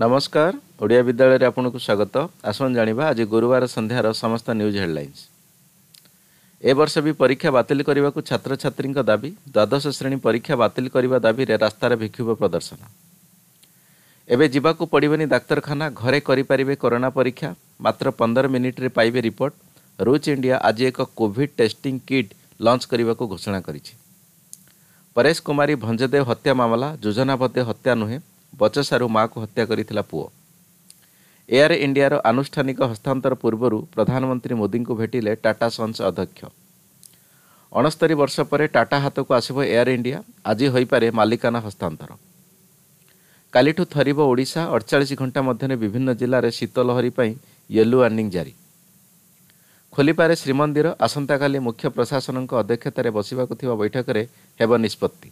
ନମସ୍କାର ଓଡ଼ିଆ ବିଦ୍ୟାଳୟରେ ଆପଣଙ୍କୁ ସ୍ୱାଗତ ଆସନ୍ତୁ ଜାଣିବା ଆଜି ଗୁରୁବାର ସନ୍ଧ୍ୟାର ସମସ୍ତ ନ୍ୟୁଜ୍ ହେଡ଼ଲାଇନ୍ସ ଏ ବର୍ଷ ବି ପରୀକ୍ଷା ବାତିଲ କରିବାକୁ ଛାତ୍ରଛାତ୍ରୀଙ୍କ ଦାବି ଦ୍ୱାଦଶ ଶ୍ରେଣୀ ପରୀକ୍ଷା ବାତିଲ କରିବା ଦାବିରେ ରାସ୍ତାରେ ବିକ୍ଷୋଭ ପ୍ରଦର୍ଶନ ଏବେ ଯିବାକୁ ପଡ଼ିବନି ଡାକ୍ତରଖାନା ଘରେ କରିପାରିବେ କରୋନା ପରୀକ୍ଷା ମାତ୍ର ପନ୍ଦର ମିନିଟ୍ରେ ପାଇବେ ରିପୋର୍ଟ ରୁଚ୍ ଇଣ୍ଡିଆ ଆଜି ଏକ କୋଭିଡ୍ ଟେଷ୍ଟିଂ କିଟ୍ ଲଞ୍ଚ କରିବାକୁ ଘୋଷଣା କରିଛି ପରେଶ କୁମାରୀ ଭଞ୍ଜଦେବ ହତ୍ୟା ମାମଲା ଯୋଜନାବଦ୍ଧ ହତ୍ୟା ନୁହେଁ ବଚସାରୁ ମାଆକୁ ହତ୍ୟା କରିଥିଲା ପୁଅ ଏୟାର ଇଣ୍ଡିଆର ଆନୁଷ୍ଠାନିକ ହସ୍ତାନ୍ତର ପୂର୍ବରୁ ପ୍ରଧାନମନ୍ତ୍ରୀ ମୋଦିଙ୍କୁ ଭେଟିଲେ ଟାଟା ସନ୍ସ ଅଧ୍ୟକ୍ଷ ଅଣସ୍ତରି ବର୍ଷ ପରେ ଟାଟା ହାତକୁ ଆସିବ ଏୟାର ଇଣ୍ଡିଆ ଆଜି ହୋଇପାରେ ମାଲିକାନା ହସ୍ତାନ୍ତର କାଲିଠୁ ଥରିବ ଓଡ଼ିଶା ଅଠଚାଳିଶ ଘଣ୍ଟା ମଧ୍ୟରେ ବିଭିନ୍ନ ଜିଲ୍ଲାରେ ଶୀତ ଲହରୀ ପାଇଁ ୟେଲୋ ୱାର୍ଣ୍ଣିଂ ଜାରି ଖୋଲିପାରେ ଶ୍ରୀମନ୍ଦିର ଆସନ୍ତାକାଲି ମୁଖ୍ୟ ପ୍ରଶାସନଙ୍କ ଅଧ୍ୟକ୍ଷତାରେ ବସିବାକୁ ଥିବା ବୈଠକରେ ହେବ ନିଷ୍ପତ୍ତି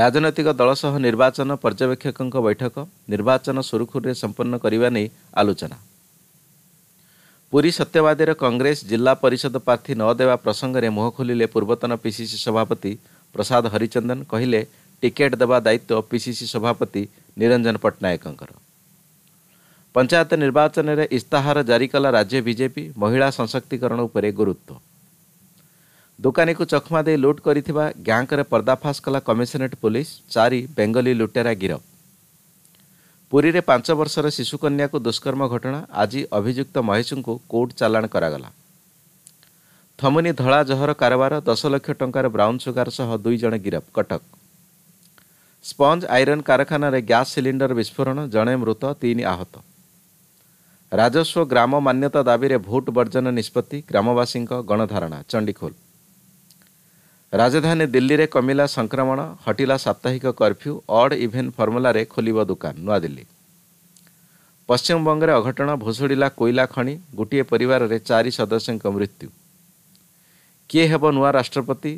ରାଜନୈତିକ ଦଳ ସହ ନିର୍ବାଚନ ପର୍ଯ୍ୟବେକ୍ଷକଙ୍କ ବୈଠକ ନିର୍ବାଚନ ସୁରୁଖୁରୁରେ ସମ୍ପନ୍ନ କରିବା ନେଇ ଆଲୋଚନା ପୁରୀ ସତ୍ୟବାଦୀର କଂଗ୍ରେସ ଜିଲ୍ଲା ପରିଷଦ ପ୍ରାର୍ଥୀ ନ ଦେବା ପ୍ରସଙ୍ଗରେ ମୁହଁ ଖୋଲିଲେ ପୂର୍ବତନ ପିସିସି ସଭାପତି ପ୍ରସାଦ ହରିଚନ୍ଦନ କହିଲେ ଟିକେଟ୍ ଦେବା ଦାୟିତ୍ୱ ପିସିସି ସଭାପତି ନିରଞ୍ଜନ ପଟ୍ଟନାୟକଙ୍କର ପଞ୍ଚାୟତ ନିର୍ବାଚନରେ ଇସ୍ତାହାର ଜାରି କଲା ରାଜ୍ୟ ବିଜେପି ମହିଳା ସଶକ୍ତିକରଣ ଉପରେ ଗୁରୁତ୍ୱ ଦୋକାନୀକୁ ଚକମା ଦେଇ ଲୁଟ୍ କରିଥିବା ଗ୍ୟାଙ୍କରେ ପର୍ଦ୍ଦାଫାସ କଲା କମିଶନରେଟ୍ ପୁଲିସ୍ ଚାରି ବେଙ୍ଗଲୀ ଲୁଟେରା ଗିରଫ ପୁରୀରେ ପାଞ୍ଚ ବର୍ଷର ଶିଶୁକନ୍ୟାକୁ ଦୁଷ୍କର୍ମ ଘଟଣା ଆଜି ଅଭିଯୁକ୍ତ ମହେଶଙ୍କୁ କୋର୍ଟ ଚାଲାଣ କରାଗଲା ଥମୁନି ଧଳା ଜହର କାରବାର ଦଶ ଲକ୍ଷ ଟଙ୍କାର ବ୍ରାଉନ୍ ସୁଗାର ସହ ଦୁଇ ଜଣ ଗିରଫ କଟକ ସ୍ପଞ୍ଜ ଆଇରନ୍ କାରଖାନାରେ ଗ୍ୟାସ୍ ସିଲିଣ୍ଡର ବିସ୍ଫୋରଣ ଜଣେ ମୃତ ତିନି ଆହତ ରାଜସ୍ୱ ଗ୍ରାମ ମାନ୍ୟତା ଦାବିରେ ଭୋଟ୍ ବର୍ଜନ ନିଷ୍ପତ୍ତି ଗ୍ରାମବାସୀଙ୍କ ଗଣଧାରଣା ଚଣ୍ଡିଖୋଲ ରାଜଧାନୀ ଦିଲ୍ଲୀରେ କମିଲା ସଂକ୍ରମଣ ହଟିଲା ସାପ୍ତାହିକ କର୍ଫ୍ୟୁ ଅଡ୍ ଇଭେନ୍ ଫର୍ମୁଲାରେ ଖୋଲିବ ଦୋକାନ ନୂଆଦିଲ୍ଲୀ ପଶ୍ଚିମବଙ୍ଗରେ ଅଘଟଣ ଭୁଷୁଡ଼ିଲା କୋଇଲା ଖଣି ଗୋଟିଏ ପରିବାରରେ ଚାରି ସଦସ୍ୟଙ୍କ ମୃତ୍ୟୁ କିଏ ହେବ ନୂଆ ରାଷ୍ଟ୍ରପତି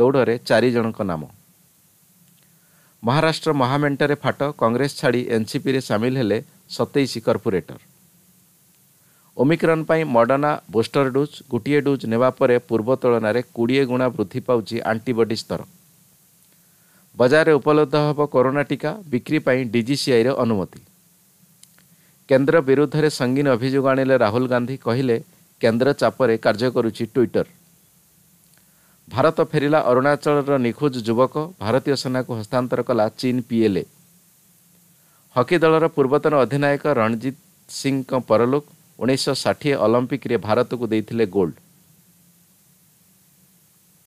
ଦୌଡ଼ରେ ଚାରି ଜଣଙ୍କ ନାମ ମହାରାଷ୍ଟ୍ର ମହାମେଣ୍ଟରେ ଫାଟ କଂଗ୍ରେସ ଛାଡ଼ି ଏନ୍ସିପିରେ ସାମିଲ ହେଲେ ସତେଇଶ କର୍ପୋରେଟର ଓମିକ୍ରନ୍ ପାଇଁ ମଡ଼ନା ବୁଷ୍ଟର ଡୋଜ୍ ଗୋଟିଏ ଡୋଜ୍ ନେବା ପରେ ପୂର୍ବ ତୁଳନାରେ କୋଡ଼ିଏ ଗୁଣା ବୃଦ୍ଧି ପାଉଛି ଆଣ୍ଟିବଡି ସ୍ତର ବଜାରରେ ଉପଲବ୍ଧ ହେବ କରୋନା ଟିକା ବିକ୍ରି ପାଇଁ ଡିଜିସିଆଇର ଅନୁମତି କେନ୍ଦ୍ର ବିରୁଦ୍ଧରେ ସଙ୍ଗୀନ ଅଭିଯୋଗ ଆଣିଲେ ରାହୁଲ ଗାନ୍ଧୀ କହିଲେ କେନ୍ଦ୍ର ଚାପରେ କାର୍ଯ୍ୟ କରୁଛି ଟ୍ୱିଟର ଭାରତ ଫେରିଲା ଅରୁଣାଚଳର ନିଖୋଜ ଯୁବକ ଭାରତୀୟ ସେନାକୁ ହସ୍ତାନ୍ତର କଲା ଚୀନ୍ ପିଏଲ୍ଏ ହକି ଦଳର ପୂର୍ବତନ ଅଧିନାୟକ ରଣଜିତ ସିଂଙ୍କ ପରଲୋକ ଉଣେଇଶହ ଷାଠିଏ ଅଲମ୍ପିକ୍ରେ ଭାରତକୁ ଦେଇଥିଲେ ଗୋଲ୍ଡ